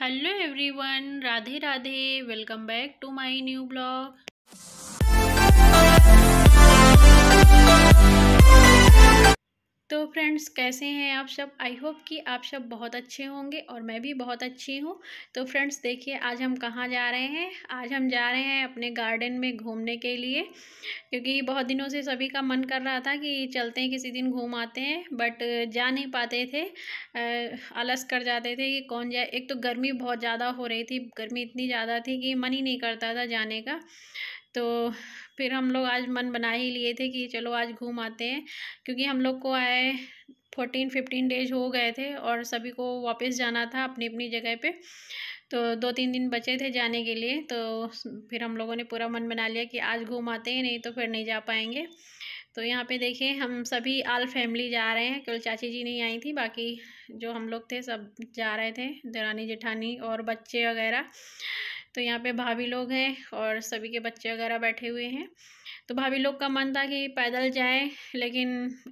hello everyone Radhe Radhe welcome back to my new blog तो friends कैसे हैं आप सब आई होप कि आप सब बहुत अच्छे होंगे और मैं भी बहुत अच्छी हूँ तो फ्रेंड्स देखिए आज हम कहाँ जा रहे हैं आज हम जा रहे हैं अपने गार्डन में घूमने के लिए क्योंकि बहुत दिनों से सभी का मन कर रहा था कि चलते हैं किसी दिन घूम आते हैं बट जा नहीं पाते थे आलस कर जाते थे कि कौन जाए एक तो गर्मी बहुत ज़्यादा हो रही थी गर्मी इतनी ज़्यादा थी कि मन ही नहीं करता था जाने का तो फिर हम लोग आज मन बना ही लिए थे कि चलो आज घूम आते हैं क्योंकि हम लोग को आए फोर्टीन फिफ्टीन डेज हो गए थे और सभी को वापस जाना था अपनी अपनी जगह पे तो दो तीन दिन बचे थे जाने के लिए तो फिर हम लोगों ने पूरा मन बना लिया कि आज घूम आते हैं नहीं तो फिर नहीं जा पाएंगे तो यहाँ पे देखिए हम सभी आल फैमिली जा रहे हैं केवल चाची जी नहीं आई थी बाकी जो हम लोग थे सब जा रहे थे दरानी जेठानी और बच्चे वगैरह तो यहाँ पे भाभी लोग हैं और सभी के बच्चे वगैरह बैठे हुए हैं तो भाभी लोग का मन था कि पैदल जाएं लेकिन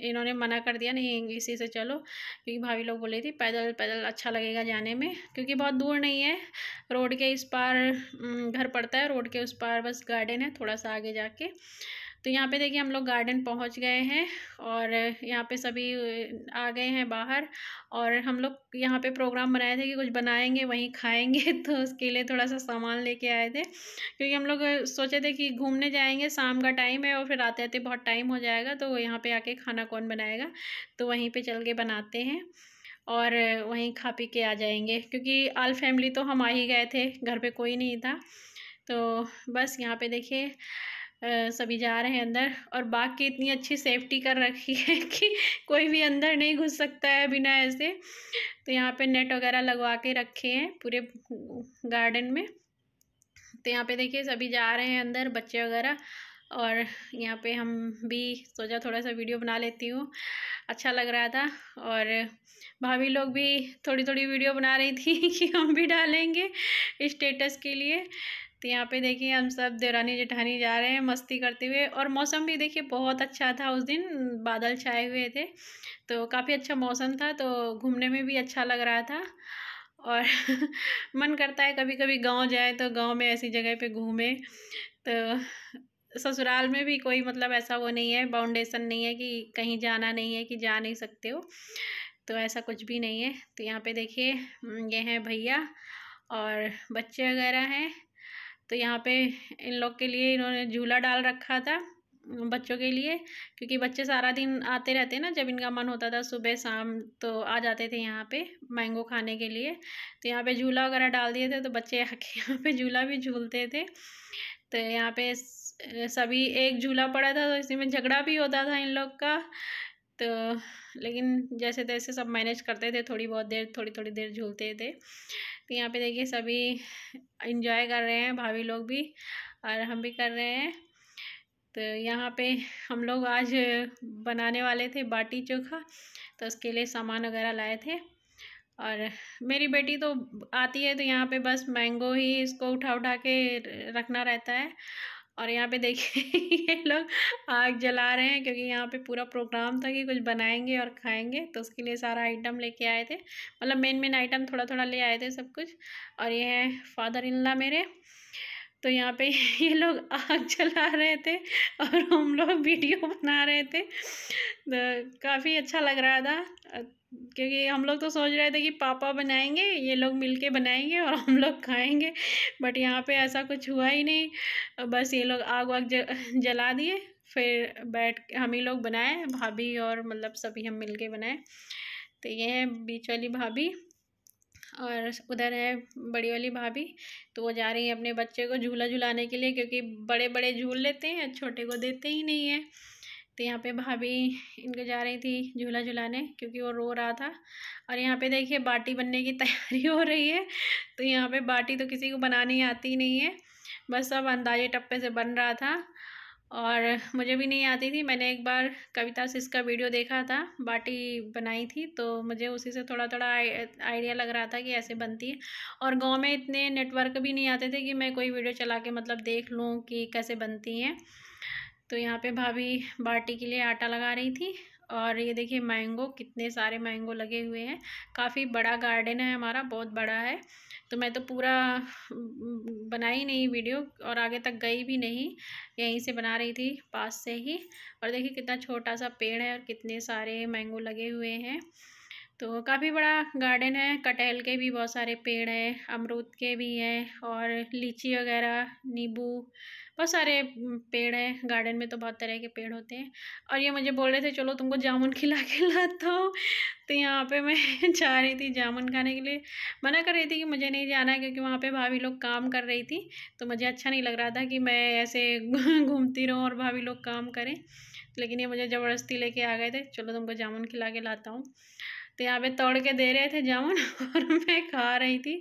इन्होंने मना कर दिया नहीं इसी से चलो क्योंकि भाभी लोग बोले थी पैदल पैदल अच्छा लगेगा जाने में क्योंकि बहुत दूर नहीं है रोड के इस पार घर पड़ता है रोड के उस पार बस गार्डन है थोड़ा सा आगे जाके तो यहाँ पे देखिए हम लोग गार्डन पहुँच गए हैं और यहाँ पे सभी आ गए हैं बाहर और हम लोग यहाँ पे प्रोग्राम बनाए थे कि कुछ बनाएंगे वहीं खाएंगे तो उसके लिए थोड़ा सा सामान लेके आए थे क्योंकि हम लोग सोचे थे कि घूमने जाएंगे शाम का टाइम है और फिर आते आते बहुत टाइम हो जाएगा तो यहाँ पर आके खाना कौन बनाएगा तो वहीं पर चल के बनाते हैं और वहीं खा पी के आ जाएंगे क्योंकि आल फैमिली तो हम आ ही गए थे घर पे कोई नहीं था तो बस यहाँ पे देखिए सभी जा रहे हैं अंदर और बाग की इतनी अच्छी सेफ्टी कर रखी है कि कोई भी अंदर नहीं घुस सकता है बिना ऐसे तो यहाँ पे नेट वगैरह लगवा के रखे हैं पूरे गार्डन में तो यहाँ पे देखिए सभी जा रहे हैं अंदर बच्चे वगैरह और यहाँ पे हम भी सोचा थोड़ा सा वीडियो बना लेती हूँ अच्छा लग रहा था और भाभी लोग भी थोड़ी थोड़ी वीडियो बना रही थी कि हम भी डालेंगे स्टेटस के लिए तो यहाँ पे देखिए हम सब देवरानी जेठानी जा रहे हैं मस्ती करते हुए और मौसम भी देखिए बहुत अच्छा था उस दिन बादल छाए हुए थे तो काफ़ी अच्छा मौसम था तो घूमने में भी अच्छा लग रहा था और मन करता है कभी कभी गांव जाए तो गांव में ऐसी जगह पे घूमें तो ससुराल में भी कोई मतलब ऐसा वो नहीं है बाउंडेशन नहीं है कि कहीं जाना नहीं है कि जा नहीं सकते हो तो ऐसा कुछ भी नहीं है तो यहाँ पे देखिए हम्म, ये हैं भैया और बच्चे वगैरह हैं तो यहाँ पे इन लोग के लिए इन्होंने झूला डाल रखा था बच्चों के लिए क्योंकि बच्चे सारा दिन आते रहते ना जब इनका मन होता था सुबह शाम तो आ जाते थे यहाँ पे मैंगो खाने के लिए तो यहाँ पे झूला वगैरह डाल दिए थे तो बच्चे आके यहाँ पे झूला भी झूलते थे तो यहाँ पे सभी एक झूला पड़ा था तो इसी में झगड़ा भी होता था इन लोग का तो लेकिन जैसे तैसे सब मैनेज करते थे थोड़ी बहुत देर थोड़ी थोड़ी देर झूलते थे तो यहाँ पे देखिए सभी इंजॉय कर रहे हैं भाभी लोग भी और हम भी कर रहे हैं तो यहाँ पे हम लोग आज बनाने वाले थे बाटी चोखा तो उसके लिए सामान वगैरह लाए थे और मेरी बेटी तो आती है तो यहाँ पे बस मैंगो ही इसको उठा उठा के रखना रहता है और यहाँ पे देखिए ये लोग आग जला रहे हैं क्योंकि यहाँ पे पूरा प्रोग्राम था कि कुछ बनाएंगे और खाएंगे तो उसके लिए सारा आइटम लेके आए थे मतलब मेन मेन आइटम थोड़ा थोड़ा ले आए थे सब कुछ और ये हैं फादर इनला मेरे तो यहाँ पे ये लोग आग जला रहे थे और हम लोग वीडियो बना रहे थे तो काफ़ी अच्छा लग रहा था क्योंकि हम लोग तो सोच रहे थे कि पापा बनाएंगे ये लोग मिलके बनाएंगे और हम लोग खाएंगे बट यहाँ पे ऐसा कुछ हुआ ही नहीं बस ये लोग आग वाग जला दिए फिर बैठ हम ही लोग बनाए भाभी और मतलब सभी हम मिलके बनाए तो ये है बीच वाली भाभी और उधर है बड़ी वाली भाभी तो वो जा रही है अपने बच्चे को झूला झूलाने के लिए क्योंकि बड़े बड़े झूल लेते हैं छोटे को देते ही नहीं है तो यहाँ पे भाभी इनको जा रही थी झूला झुलाने क्योंकि वो रो रहा था और यहाँ पे देखिए बाटी बनने की तैयारी हो रही है तो यहाँ पे बाटी तो किसी को बनानी आती नहीं है बस सब अंदाजे टप्पे से बन रहा था और मुझे भी नहीं आती थी मैंने एक बार कविता से इसका वीडियो देखा था बाटी बनाई थी तो मुझे उसी से थोड़ा थोड़ा आइडिया लग रहा था कि ऐसे बनती है और गांव में इतने नेटवर्क भी नहीं आते थे कि मैं कोई वीडियो चला के मतलब देख लूँ कि कैसे बनती हैं तो यहाँ पे भाभी बाटी के लिए आटा लगा रही थी और ये देखिए मैंगो कितने सारे मैंगो लगे हुए हैं काफ़ी बड़ा गार्डन है हमारा बहुत बड़ा है तो मैं तो पूरा बनाई नहीं वीडियो और आगे तक गई भी नहीं यहीं से बना रही थी पास से ही और देखिए कितना छोटा सा पेड़ है और कितने सारे मैंगो लगे हुए हैं तो काफ़ी बड़ा गार्डन है कटहल के भी बहुत सारे पेड़ हैं अमरूद के भी हैं और लीची वगैरह नींबू बहुत सारे पेड़ हैं गार्डन में तो बहुत तरह के पेड़ होते हैं और ये मुझे बोल रहे थे चलो तुमको जामुन खिला के लाता हूँ तो यहाँ पे मैं जा रही थी जामुन खाने के लिए मना कर रही थी कि मुझे नहीं जाना क्योंकि वहाँ पर भाभी लोग काम कर रही थी तो मुझे अच्छा नहीं लग रहा था कि मैं ऐसे घूमती रहूँ और भाभी लोग काम करें लेकिन ये मुझे ज़बरदस्ती लेके आ गए थे चलो तुमको जामुन खिला के लाता हूँ तो यहाँ पे तोड़ के दे रहे थे जामुन और मैं खा रही थी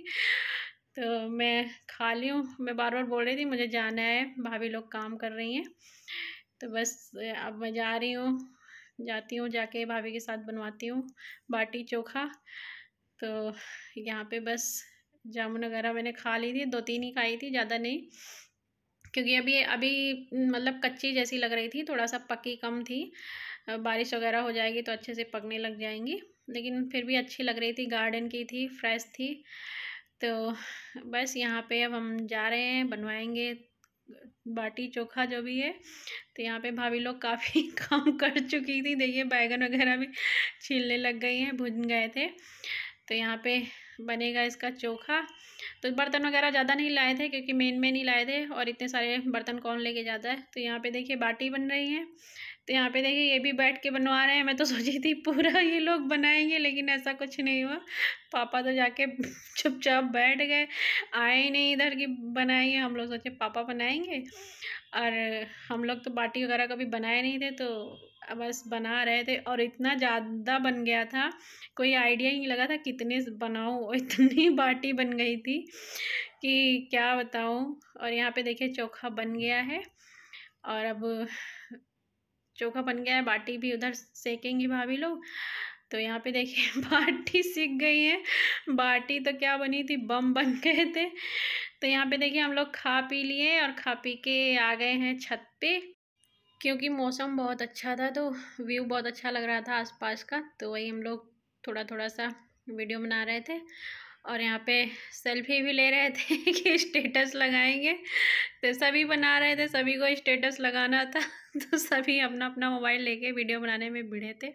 तो मैं खा ली हूँ मैं बार बार बोल रही थी मुझे जाना है भाभी लोग काम कर रही हैं तो बस अब मैं जा रही हूँ जाती हूँ जाके भाभी के साथ बनवाती हूँ बाटी चोखा तो यहाँ पे बस जामुन वगैरह मैंने खा ली थी दो तीन ही खाई थी ज़्यादा नहीं क्योंकि अभी अभी मतलब कच्ची जैसी लग रही थी थोड़ा सा पकी कम थी बारिश वगैरह हो जाएगी तो अच्छे से पकने लग जाएंगी लेकिन फिर भी अच्छी लग रही थी गार्डन की थी फ्रेश थी तो बस यहाँ पे अब हम जा रहे हैं बनवाएंगे बाटी चोखा जो भी है तो यहाँ पे भाभी लोग काफ़ी काम कर चुकी थी देखिए बैगन वगैरह भी छीलने लग गई हैं भुन गए थे तो यहाँ पे बनेगा इसका चोखा तो बर्तन वगैरह ज़्यादा नहीं लाए थे क्योंकि मेन में नहीं लाए थे और इतने सारे बर्तन कौन लेके जाता है तो यहाँ पे देखिए बाटी बन रही है तो यहाँ पे देखिए ये भी बैठ के बनवा रहे हैं मैं तो सोची थी पूरा ये लोग बनाएंगे लेकिन ऐसा कुछ नहीं हुआ पापा तो जाके चुपचाप बैठ गए आए ही नहीं इधर कि बनाएंगे हम लोग सोचे पापा बनाएंगे और हम लोग तो बाटी वगैरह कभी बनाए नहीं थे तो बस बना रहे थे और इतना ज़्यादा बन गया था कोई आइडिया ही नहीं लगा था कितने बनाऊँ इतनी बाटी बन गई थी कि क्या बताऊँ और यहाँ पे देखिए चोखा बन गया है और अब चोखा बन गया है बाटी भी उधर सेकेंगी भाभी लोग तो यहाँ पे देखिए बाटी सीख गई है बाटी तो क्या बनी थी बम बन गए थे तो यहाँ पे देखिए हम लोग खा पी लिए और खा पी के आ गए हैं छत पे क्योंकि मौसम बहुत अच्छा था तो व्यू बहुत अच्छा लग रहा था आसपास का तो वही हम लोग थोड़ा थोड़ा सा वीडियो बना रहे थे और यहाँ पे सेल्फी भी ले रहे थे कि स्टेटस लगाएंगे तो सभी बना रहे थे सभी को स्टेटस लगाना था तो सभी अपना अपना मोबाइल लेके वीडियो बनाने में भिड़े थे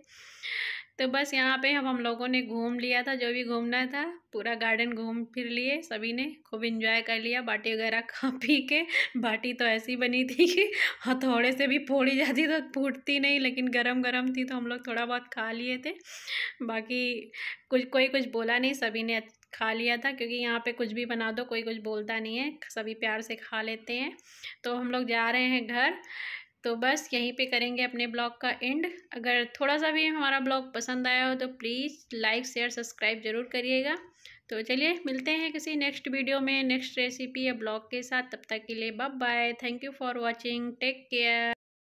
तो बस यहाँ पे हम हम लोगों ने घूम लिया था जो भी घूमना था पूरा गार्डन घूम फिर लिए सभी ने खूब इंजॉय कर लिया बाटी वगैरह खा पी के बाटी तो ऐसी बनी थी कि हथौड़े हाँ, से भी फोड़ी जाती तो फूटती नहीं लेकिन गरम गरम थी तो हम लोग थोड़ा बहुत खा लिए थे बाकी कुछ कोई कुछ बोला नहीं सभी ने खा लिया था क्योंकि यहाँ पे कुछ भी बना दो कोई कुछ बोलता नहीं है सभी प्यार से खा लेते हैं तो हम लोग जा रहे हैं घर तो बस यहीं पे करेंगे अपने ब्लॉग का एंड अगर थोड़ा सा भी हमारा ब्लॉग पसंद आया हो तो प्लीज़ लाइक शेयर सब्सक्राइब ज़रूर करिएगा तो चलिए मिलते हैं किसी नेक्स्ट वीडियो में नेक्स्ट रेसिपी या ब्लॉग के साथ तब तक के लिए bye bye thank you for watching take care